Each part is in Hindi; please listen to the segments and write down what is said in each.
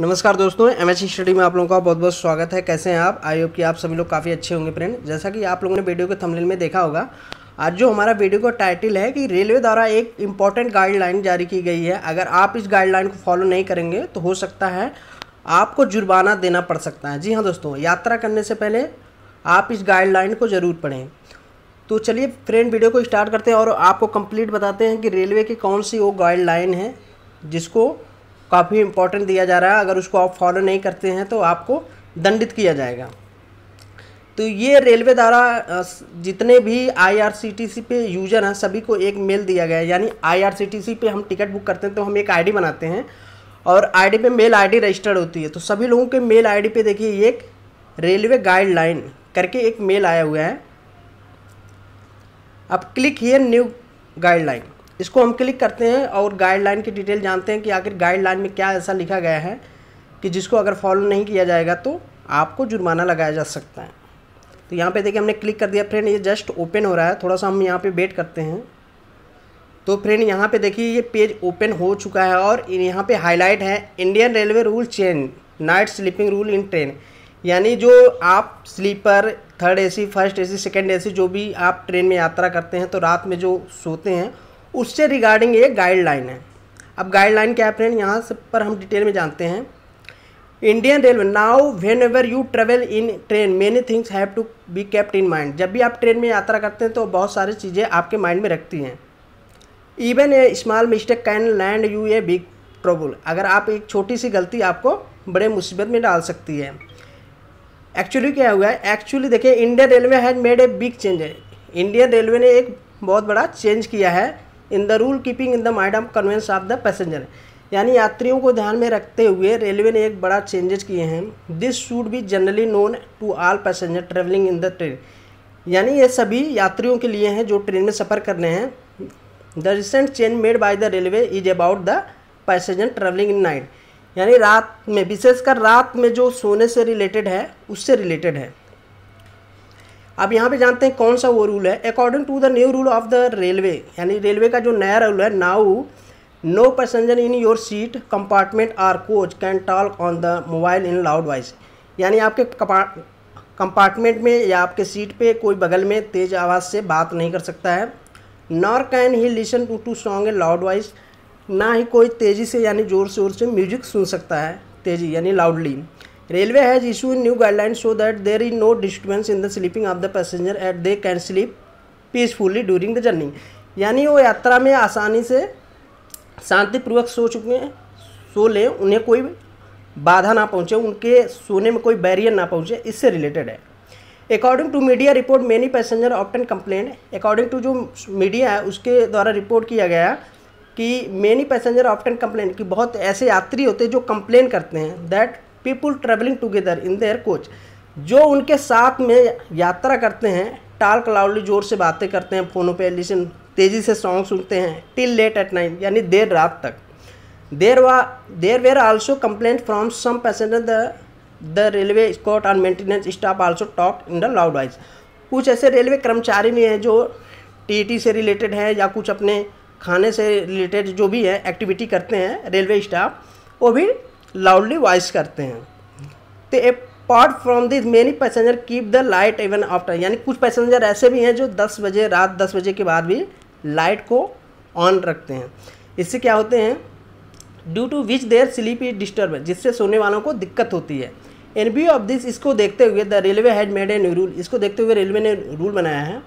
नमस्कार दोस्तों एम एच स्टडी में आप लोगों का बहुत बहुत स्वागत है कैसे हैं आप आई होप कि आप सभी लोग काफ़ी अच्छे होंगे फ्रेंड जैसा कि आप लोगों ने वीडियो के थंबनेल में देखा होगा आज जो हमारा वीडियो का टाइटल है कि रेलवे द्वारा एक इम्पॉर्टेंट गाइडलाइन जारी की गई है अगर आप इस गाइडलाइन को फॉलो नहीं करेंगे तो हो सकता है आपको जुर्माना देना पड़ सकता है जी हाँ दोस्तों यात्रा करने से पहले आप इस गाइडलाइन को ज़रूर पढ़ें तो चलिए फ्रेंड वीडियो को स्टार्ट करते हैं और आपको कंप्लीट बताते हैं कि रेलवे की कौन सी वो गाइडलाइन है जिसको काफ़ी इम्पोर्टेंट दिया जा रहा है अगर उसको आप फॉलो नहीं करते हैं तो आपको दंडित किया जाएगा तो ये रेलवे द्वारा जितने भी आईआरसीटीसी पे यूज़र हैं सभी को एक मेल दिया गया है यानी आईआरसीटीसी पे हम टिकट बुक करते हैं तो हम एक आईडी बनाते हैं और आईडी पे मेल आईडी रजिस्टर्ड होती है तो सभी लोगों के मेल आईडी पे देखिए एक रेलवे गाइडलाइन करके एक मेल आया हुआ है अब क्लिक हियर न्यू गाइडलाइन इसको हम क्लिक करते हैं और गाइडलाइन की डिटेल जानते हैं कि आखिर गाइडलाइन में क्या ऐसा लिखा गया है कि जिसको अगर फॉलो नहीं किया जाएगा तो आपको जुर्माना लगाया जा सकता है तो यहाँ पे देखिए हमने क्लिक कर दिया फ्रेंड ये जस्ट ओपन हो रहा है थोड़ा सा हम यहाँ पे वेट करते हैं तो फ्रेंड यहाँ पे देखिए ये पेज ओपन हो चुका है और यहाँ पे हाईलाइट है Indian railway rule chain night sleeping rule in train यानी जो आप sleeper third A first A C जो भी आप ट्रेन में यात्रा करते हैं तो रात में जो सोते हैं उससे रिगार्डिंग ये गाइडलाइन है अब गाइडलाइन क्या है फ्रेंड यहाँ से पर हम डिटेल में जानते हैं Indian railway now whenever you travel in train many things have to be kept in mind जब भी आप ट्रेन में यात्रा करते हैं तो बहुत सारी चीज़ें आपके माइंड में रखती हैं even a small mistake can land you a big trouble अगर आप एक छोटी सी गलती आपको बड़े मुसीबत में डाल सकती है एक्चुअली क्या हुआ है एक्चुअली देखिए Indian railway has made a big change Indian railway ने एक बहुत बड़ा चेंज किया है in the rule keeping in the mind of convenience of the passenger यानी यात्रियों को ध्यान में रखते हुए रेलवे ने एक बड़ा चेंजेस किए हैं this should be generally known to all passenger travelling in the train यानी ये सभी यात्रियों के लिए हैं जो ट्रेन में सफ़र करने हैं the recent change made by the railway is about the passenger travelling in night यानी रात में विशेषकर रात में जो सोने से रिलेटेड है उससे रिलेटेड है अब यहाँ पे जानते हैं कौन सा वो रूल है according to the new rule of the railway यानी रेलवे का जो नया रूल है now no passenger in your seat compartment or coach can talk on the mobile in loud voice यानी आपके कंपार्टमेंट में या आपके सीट पे कोई बगल में तेज़ आवाज़ से बात नहीं कर सकता है nor can he listen to to song a loud voice ना ही कोई तेज़ी से यानी ज़ोर शोर से म्यूजिक सुन सकता है तेज़ी यानी loudly has issue in new guideline so that there is no disturbance in the sleeping of the passenger at they can sleep peacefully during the journey यानी वो यात्रा में आसानी से शांतिपूर्वक सो चुके हैं सो लें उन्हें कोई बाधा ना पहुंचे उनके सोने में कोई बैरियर ना पहुंचे इससे रिलेटेड है according to media report many passenger often complain according to जो मीडिया है उसके द्वारा रिपोर्ट किया गया कि मेनी पैसेंजर ऑप्टन कंप्लेन कि बहुत ऐसे यात्री होते हैं जो कंप्लेन करते हैं that people travelling together in their coach जो उनके साथ में यात्रा करते हैं टाल लाउडली जोर से बातें करते हैं फ़ोनों पे लिसन तेज़ी से सॉन्ग सुनते हैं टिल लेट एट नाइट यानी देर रात तक देर वा there were also complaint from some passenger the the railway escort and maintenance staff also talk in the loud voice कुछ ऐसे रेलवे कर्मचारी भी हैं जो टी से रिलेटेड है या कुछ अपने खाने से रिलेटेड जो भी है एक्टिविटी करते हैं रेलवे स्टाफ वो भी लाउडली वॉइस करते हैं तो apart from this many passenger keep the light even after यानी कुछ पैसेंजर ऐसे भी हैं जो 10 बजे रात 10 बजे के बाद भी लाइट को ऑन रखते हैं इससे क्या होते हैं due to which their sleep is disturb जिससे सोने वालों को दिक्कत होती है इन व्यू ऑफ दिस इसको देखते हुए the railway had made a new rule इसको देखते हुए रेलवे ने रूल बनाया है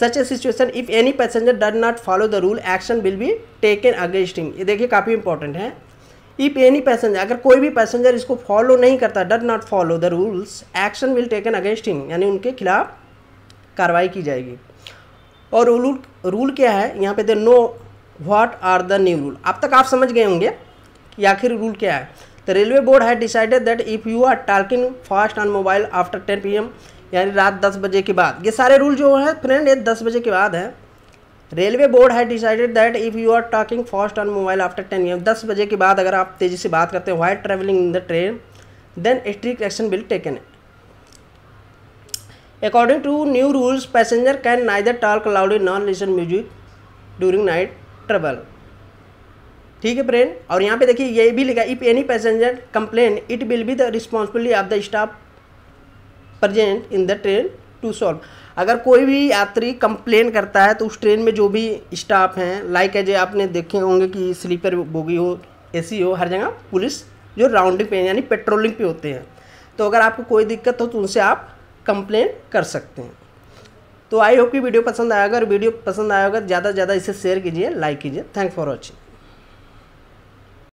such a situation if any passenger do not follow the rule action will be taken against him ये देखिए काफ़ी इंपॉर्टेंट है इफ एनी पैसेंजर अगर कोई भी पैसेंजर इसको फॉलो नहीं करता does not follow the rules action will taken against him यानी उनके खिलाफ कार्रवाई की जाएगी और रूल रूल क्या है यहाँ पे they know what are the new rule अब तक आप समझ गए होंगे कि आखिर रूल क्या है तो रेलवे बोर्ड है decided that if you are talking fast on mobile after ten P यानी रात दस बजे के बाद ये सारे रूल जो है फ्रेंड ये दस बजे के बाद हैं रेलवे बोर्ड है decided that if you are talking fast on mobile after ten ईयर दस बजे के बाद अगर आप तेज़ी से बात करते हैं while travelling in the train then strict action will taken according to new rules passenger can neither talk in nor listen music during night travel ठीक है फ्रेंड और यहाँ पे देखिए ये भी लिखा if any passenger complain it will be the responsibility of the staff present in the train to solve अगर कोई भी यात्री कंप्लेन करता है तो उस ट्रेन में जो भी स्टाफ हैं लाइक है जो आपने देखे होंगे कि स्लीपर बोगी हो एसी हो हर जगह पुलिस जो राउंडिंग पे यानी पेट्रोलिंग पे होते हैं तो अगर आपको कोई दिक्कत हो तो उनसे आप कंप्लेन कर सकते हैं तो आई होप कि वीडियो पसंद आएगा और वीडियो पसंद आएगा ज़्यादा से ज़्यादा इसे शेयर कीजिए लाइक कीजिए थैंक फॉर वॉचिंग